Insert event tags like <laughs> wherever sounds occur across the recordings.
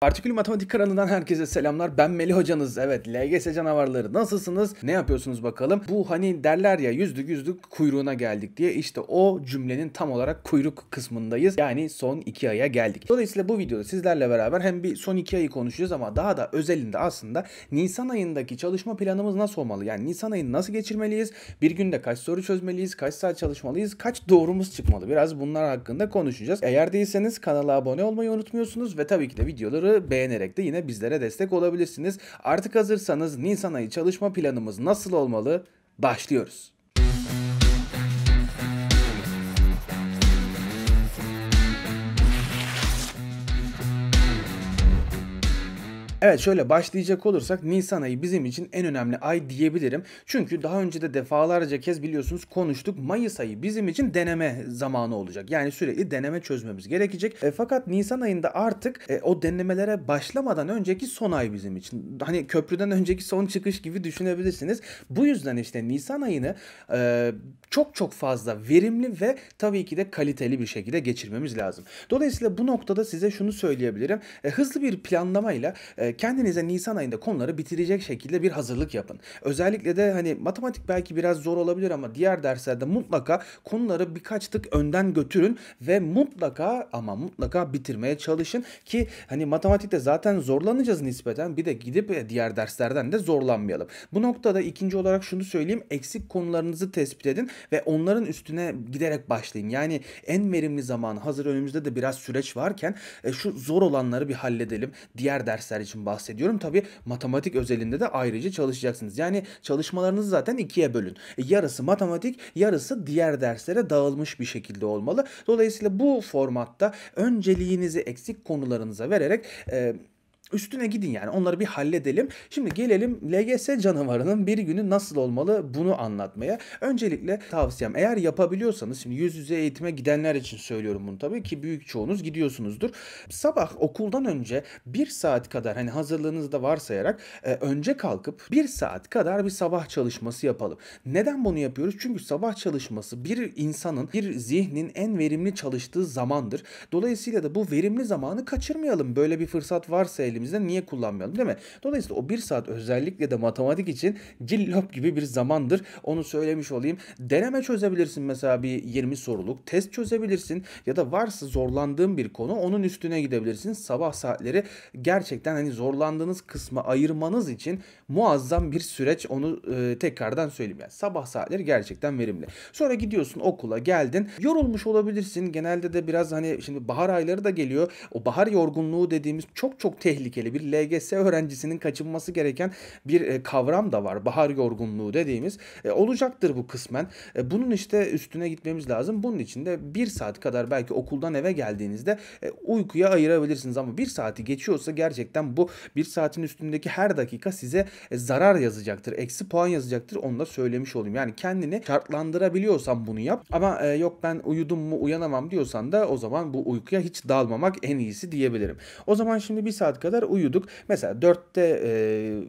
Partikül Matematik kanalından herkese selamlar. Ben Melih hocanız. Evet LGS canavarları nasılsınız? Ne yapıyorsunuz bakalım? Bu hani derler ya yüzdük yüzdük kuyruğuna geldik diye işte o cümlenin tam olarak kuyruk kısmındayız. Yani son iki aya geldik. Dolayısıyla bu videoda sizlerle beraber hem bir son iki ayı konuşacağız ama daha da özelinde aslında Nisan ayındaki çalışma planımız nasıl olmalı? Yani Nisan ayını nasıl geçirmeliyiz? Bir günde kaç soru çözmeliyiz? Kaç saat çalışmalıyız? Kaç doğrumuz çıkmalı? Biraz bunlar hakkında konuşacağız. Eğer değilseniz kanala abone olmayı unutmuyorsunuz ve tabii ki de videoları videoları beğenerek de yine bizlere destek olabilirsiniz. Artık hazırsanız Nisan ayı çalışma planımız nasıl olmalı? Başlıyoruz. Evet şöyle başlayacak olursak Nisan ayı bizim için en önemli ay diyebilirim. Çünkü daha önce de defalarca kez biliyorsunuz konuştuk. Mayıs ayı bizim için deneme zamanı olacak. Yani sürekli deneme çözmemiz gerekecek. E, fakat Nisan ayında artık e, o denemelere başlamadan önceki son ay bizim için. Hani köprüden önceki son çıkış gibi düşünebilirsiniz. Bu yüzden işte Nisan ayını e, çok çok fazla verimli ve tabii ki de kaliteli bir şekilde geçirmemiz lazım. Dolayısıyla bu noktada size şunu söyleyebilirim. E, hızlı bir planlamayla e, kendinize Nisan ayında konuları bitirecek şekilde bir hazırlık yapın. Özellikle de hani matematik belki biraz zor olabilir ama diğer derslerde mutlaka konuları birkaç tık önden götürün ve mutlaka ama mutlaka bitirmeye çalışın ki hani matematikte zaten zorlanacağız nispeten bir de gidip e, diğer derslerden de zorlanmayalım. Bu noktada ikinci olarak şunu söyleyeyim eksik konularınızı tespit edin ve onların üstüne giderek başlayın. Yani en verimli zaman hazır önümüzde de biraz süreç varken e, şu zor olanları bir halledelim. Diğer dersler için bahsediyorum. Tabi matematik özelinde de ayrıca çalışacaksınız. Yani çalışmalarınızı zaten ikiye bölün. E, yarısı matematik, yarısı diğer derslere dağılmış bir şekilde olmalı. Dolayısıyla bu formatta önceliğinizi eksik konularınıza vererek... E, Üstüne gidin yani onları bir halledelim. Şimdi gelelim LGS canavarının bir günü nasıl olmalı bunu anlatmaya. Öncelikle tavsiyem eğer yapabiliyorsanız şimdi yüz yüze eğitime gidenler için söylüyorum bunu tabii ki büyük çoğunuz gidiyorsunuzdur. Sabah okuldan önce bir saat kadar hani hazırlığınızı da varsayarak e, önce kalkıp bir saat kadar bir sabah çalışması yapalım. Neden bunu yapıyoruz? Çünkü sabah çalışması bir insanın bir zihnin en verimli çalıştığı zamandır. Dolayısıyla da bu verimli zamanı kaçırmayalım. Böyle bir fırsat varsa elimizde niye kullanmayalım değil mi? Dolayısıyla o bir saat özellikle de matematik için cillop gibi bir zamandır. Onu söylemiş olayım. Deneme çözebilirsin mesela bir 20 soruluk. Test çözebilirsin ya da varsa zorlandığın bir konu onun üstüne gidebilirsin. Sabah saatleri gerçekten hani zorlandığınız kısma ayırmanız için muazzam bir süreç onu e, tekrardan söyleyeyim. Yani sabah saatleri gerçekten verimli. Sonra gidiyorsun okula geldin. Yorulmuş olabilirsin. Genelde de biraz hani şimdi bahar ayları da geliyor. O bahar yorgunluğu dediğimiz çok çok tehlikeli tehlikeli. Bir LGS öğrencisinin kaçınması gereken bir e, kavram da var. Bahar yorgunluğu dediğimiz. E, olacaktır bu kısmen. E, bunun işte üstüne gitmemiz lazım. Bunun için de bir saat kadar belki okuldan eve geldiğinizde uykuya ayırabilirsiniz. Ama bir saati geçiyorsa gerçekten bu bir saatin üstündeki her dakika size zarar yazacaktır. Eksi puan yazacaktır. Onu da söylemiş olayım. Yani kendini şartlandırabiliyorsan bunu yap. Ama yok ben uyudum mu uyanamam diyorsan da o zaman bu uykuya hiç dalmamak en iyisi diyebilirim. O zaman şimdi bir saat kadar kadar uyuduk. Mesela dörtte e,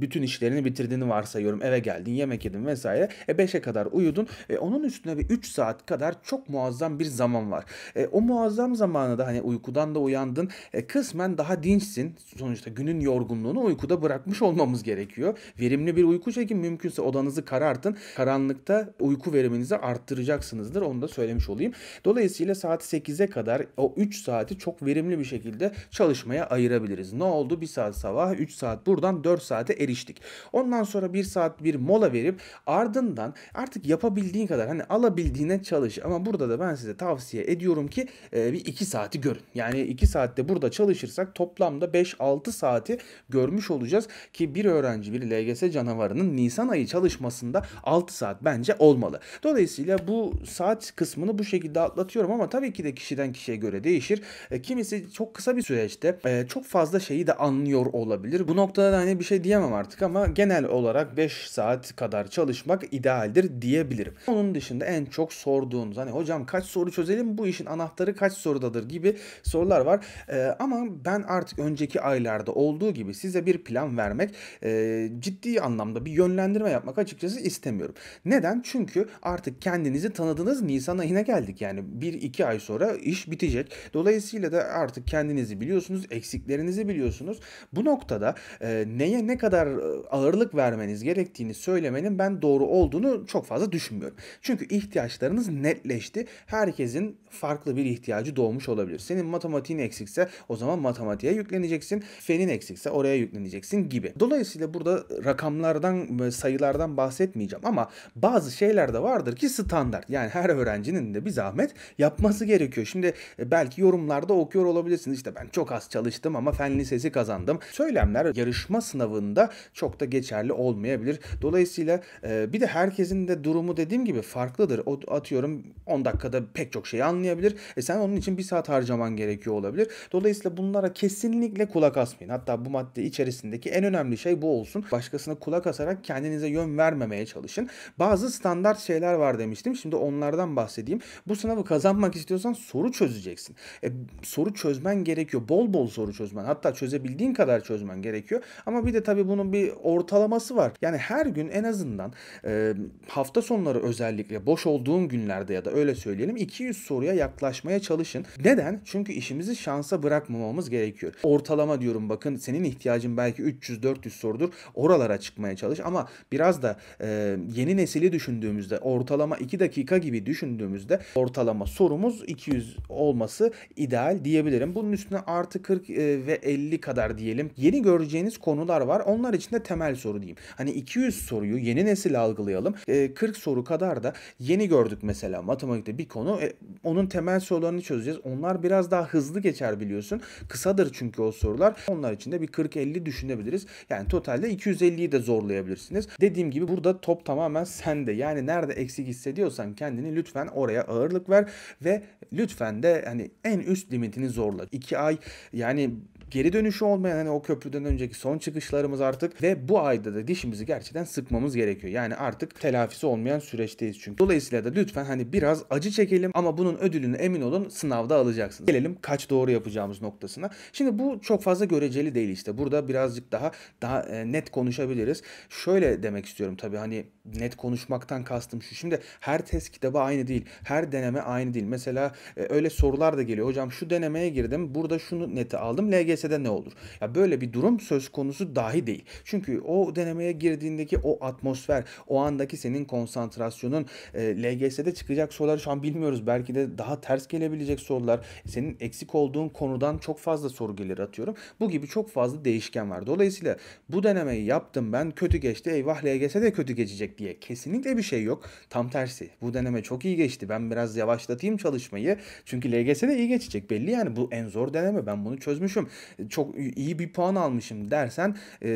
bütün işlerini bitirdiğini varsayıyorum. Eve geldin, yemek yedin vesaire. E 5'e kadar uyudun. E, onun üstüne bir üç saat kadar çok muazzam bir zaman var. E, o muazzam zamanı da hani uykudan da uyandın. E, kısmen daha dinçsin. Sonuçta günün yorgunluğunu uykuda bırakmış olmamız gerekiyor. Verimli bir uyku çekin. Mümkünse odanızı karartın. Karanlıkta uyku veriminizi arttıracaksınızdır. Onu da söylemiş olayım. Dolayısıyla saat 8'e kadar o 3 saati çok verimli bir şekilde çalışmaya ayırabiliriz. Ne oldu? oldu. 1 saat sabah, 3 saat buradan 4 saate eriştik. Ondan sonra 1 saat bir mola verip ardından artık yapabildiğin kadar hani alabildiğine çalış. Ama burada da ben size tavsiye ediyorum ki e, bir 2 saati görün. Yani 2 saatte burada çalışırsak toplamda 5-6 saati görmüş olacağız ki bir öğrenci bir LGS canavarının Nisan ayı çalışmasında 6 saat bence olmalı. Dolayısıyla bu saat kısmını bu şekilde atlatıyorum ama tabii ki de kişiden kişiye göre değişir. E, kimisi çok kısa bir süreçte e, çok fazla şeyi de anlıyor olabilir. Bu noktada hani bir şey diyemem artık ama genel olarak 5 saat kadar çalışmak idealdir diyebilirim. Onun dışında en çok sorduğunuz hani hocam kaç soru çözelim bu işin anahtarı kaç sorudadır gibi sorular var. Ee, ama ben artık önceki aylarda olduğu gibi size bir plan vermek e, ciddi anlamda bir yönlendirme yapmak açıkçası istemiyorum. Neden? Çünkü artık kendinizi tanıdınız Nisan ayına geldik yani 1-2 ay sonra iş bitecek. Dolayısıyla da artık kendinizi biliyorsunuz eksiklerinizi biliyorsunuz yapıyorsunuz. Bu noktada e, neye ne kadar e, ağırlık vermeniz gerektiğini söylemenin ben doğru olduğunu çok fazla düşünmüyorum. Çünkü ihtiyaçlarınız netleşti. Herkesin farklı bir ihtiyacı doğmuş olabilir. Senin matematiğin eksikse o zaman matematiğe yükleneceksin. Fenin eksikse oraya yükleneceksin gibi. Dolayısıyla burada rakamlardan, sayılardan bahsetmeyeceğim ama bazı şeyler de vardır ki standart. Yani her öğrencinin de bir zahmet yapması gerekiyor. Şimdi e, belki yorumlarda okuyor olabilirsiniz. İşte ben çok az çalıştım ama fen lisesi bileşiğinizi kazandım. Söylemler yarışma sınavında çok da geçerli olmayabilir. Dolayısıyla e, bir de herkesin de durumu dediğim gibi farklıdır. O atıyorum 10 dakikada pek çok şeyi anlayabilir. E sen onun için bir saat harcaman gerekiyor olabilir. Dolayısıyla bunlara kesinlikle kulak asmayın. Hatta bu madde içerisindeki en önemli şey bu olsun. Başkasına kulak asarak kendinize yön vermemeye çalışın. Bazı standart şeyler var demiştim. Şimdi onlardan bahsedeyim. Bu sınavı kazanmak istiyorsan soru çözeceksin. E, soru çözmen gerekiyor. Bol bol soru çözmen. Hatta çöze çözebildiğin kadar çözmen gerekiyor. Ama bir de tabii bunun bir ortalaması var. Yani her gün en azından e, hafta sonları özellikle boş olduğun günlerde ya da öyle söyleyelim 200 soruya yaklaşmaya çalışın. Neden? Çünkü işimizi şansa bırakmamamız gerekiyor. Ortalama diyorum bakın senin ihtiyacın belki 300-400 sorudur. Oralara çıkmaya çalış ama biraz da e, yeni nesili düşündüğümüzde ortalama 2 dakika gibi düşündüğümüzde ortalama sorumuz 200 olması ideal diyebilirim. Bunun üstüne artı 40 e, ve 50 kadar diyelim yeni göreceğiniz konular var. Onlar için de temel soru diyeyim. Hani 200 soruyu yeni nesil algılayalım. E, 40 soru kadar da yeni gördük mesela matematikte bir konu. E, onun temel sorularını çözeceğiz. Onlar biraz daha hızlı geçer biliyorsun. Kısadır çünkü o sorular. Onlar için de bir 40-50 düşünebiliriz. Yani totalde 250'yi de zorlayabilirsiniz. Dediğim gibi burada top tamamen sende. Yani nerede eksik hissediyorsan kendini lütfen oraya ağırlık ver ve lütfen de hani en üst limitini zorla. 2 ay yani Geri dönüşü olmayan hani o köprüden önceki son çıkışlarımız artık ve bu ayda da dişimizi gerçekten sıkmamız gerekiyor. Yani artık telafisi olmayan süreçteyiz çünkü. Dolayısıyla da lütfen hani biraz acı çekelim ama bunun ödülünü emin olun sınavda alacaksınız. Gelelim kaç doğru yapacağımız noktasına. Şimdi bu çok fazla göreceli değil işte. Burada birazcık daha daha e, net konuşabiliriz. Şöyle demek istiyorum tabii hani net konuşmaktan kastım şu. Şimdi her test kitabı aynı değil. Her deneme aynı değil. Mesela e, öyle sorular da geliyor. Hocam şu denemeye girdim. Burada şunu neti aldım. LGS DGS'de ne olur? Ya böyle bir durum söz konusu dahi değil. Çünkü o denemeye girdiğindeki o atmosfer, o andaki senin konsantrasyonun e, LGS'de çıkacak soruları şu an bilmiyoruz. Belki de daha ters gelebilecek sorular, senin eksik olduğun konudan çok fazla soru gelir atıyorum. Bu gibi çok fazla değişken var. Dolayısıyla bu denemeyi yaptım ben kötü geçti. Eyvah LGS'de kötü geçecek diye kesinlikle bir şey yok. Tam tersi. Bu deneme çok iyi geçti. Ben biraz yavaşlatayım çalışmayı. Çünkü LGS'de iyi geçecek belli yani. Bu en zor deneme. Ben bunu çözmüşüm çok iyi bir puan almışım dersen e,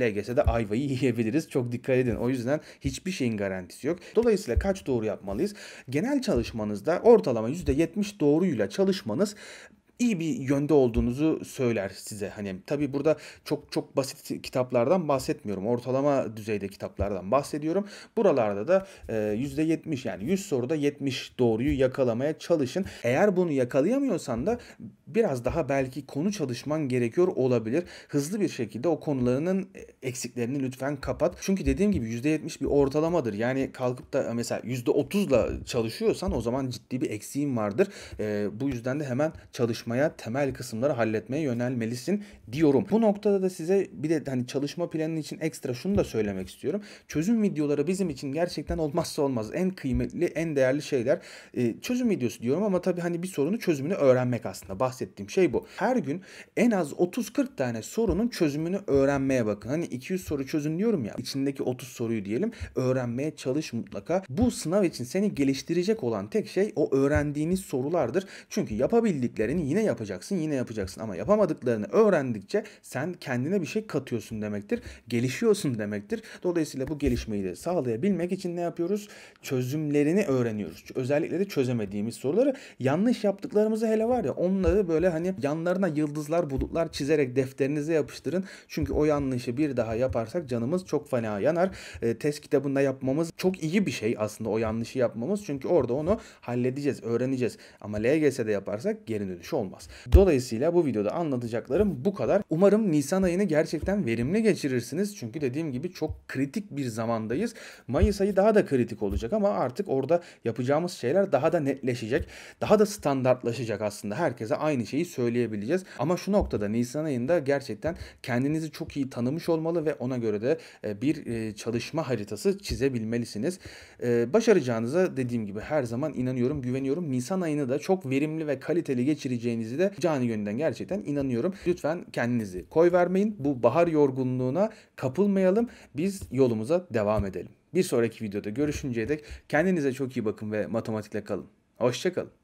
LGS'de ayvayı <laughs> yiyebiliriz. Çok dikkat edin. O yüzden hiçbir şeyin garantisi yok. Dolayısıyla kaç doğru yapmalıyız? Genel çalışmanızda ortalama %70 doğruyla çalışmanız iyi bir yönde olduğunuzu söyler size. Hani tabi burada çok çok basit kitaplardan bahsetmiyorum. Ortalama düzeyde kitaplardan bahsediyorum. Buralarda da e, %70 yani 100 soruda 70 doğruyu yakalamaya çalışın. Eğer bunu yakalayamıyorsan da biraz daha belki konu çalışman gerekiyor olabilir. Hızlı bir şekilde o konularının eksiklerini lütfen kapat. Çünkü dediğim gibi %70 bir ortalamadır. Yani kalkıp da e, mesela %30'la çalışıyorsan o zaman ciddi bir eksiğin vardır. E, bu yüzden de hemen çalışma anlatmaya, temel kısımları halletmeye yönelmelisin diyorum. Bu noktada da size bir de hani çalışma planı için ekstra şunu da söylemek istiyorum. Çözüm videoları bizim için gerçekten olmazsa olmaz. En kıymetli, en değerli şeyler. E, çözüm videosu diyorum ama tabii hani bir sorunu çözümünü öğrenmek aslında. Bahsettiğim şey bu. Her gün en az 30-40 tane sorunun çözümünü öğrenmeye bakın. Hani 200 soru çözün diyorum ya. İçindeki 30 soruyu diyelim. Öğrenmeye çalış mutlaka. Bu sınav için seni geliştirecek olan tek şey o öğrendiğiniz sorulardır. Çünkü yapabildiklerini yine Yine yapacaksın, yine yapacaksın ama yapamadıklarını öğrendikçe sen kendine bir şey katıyorsun demektir. Gelişiyorsun demektir. Dolayısıyla bu gelişmeyi de sağlayabilmek için ne yapıyoruz? Çözümlerini öğreniyoruz. Özellikle de çözemediğimiz soruları yanlış yaptıklarımızı hele var ya onları böyle hani yanlarına yıldızlar, bulutlar çizerek defterinize yapıştırın. Çünkü o yanlışı bir daha yaparsak canımız çok fena yanar. E, test kitabında yapmamız çok iyi bir şey aslında o yanlışı yapmamız. Çünkü orada onu halledeceğiz, öğreneceğiz. Ama LGS'de yaparsak geri dönüşü olmaz. Dolayısıyla bu videoda anlatacaklarım bu kadar. Umarım Nisan ayını gerçekten verimli geçirirsiniz. Çünkü dediğim gibi çok kritik bir zamandayız. Mayıs ayı daha da kritik olacak ama artık orada yapacağımız şeyler daha da netleşecek. Daha da standartlaşacak aslında. Herkese aynı şeyi söyleyebileceğiz. Ama şu noktada Nisan ayında gerçekten kendinizi çok iyi tanımış olmalı ve ona göre de e, bir e, çalışma haritası çizebilmelisiniz. E, başaracağınıza dediğim gibi her zaman inanıyorum, güveniyorum. Nisan ayını da çok verimli ve kaliteli geçireceğiniz yapabileceğinizi de canı gönülden gerçekten inanıyorum. Lütfen kendinizi koy vermeyin. Bu bahar yorgunluğuna kapılmayalım. Biz yolumuza devam edelim. Bir sonraki videoda görüşünceye dek kendinize çok iyi bakın ve matematikle kalın. Hoşçakalın.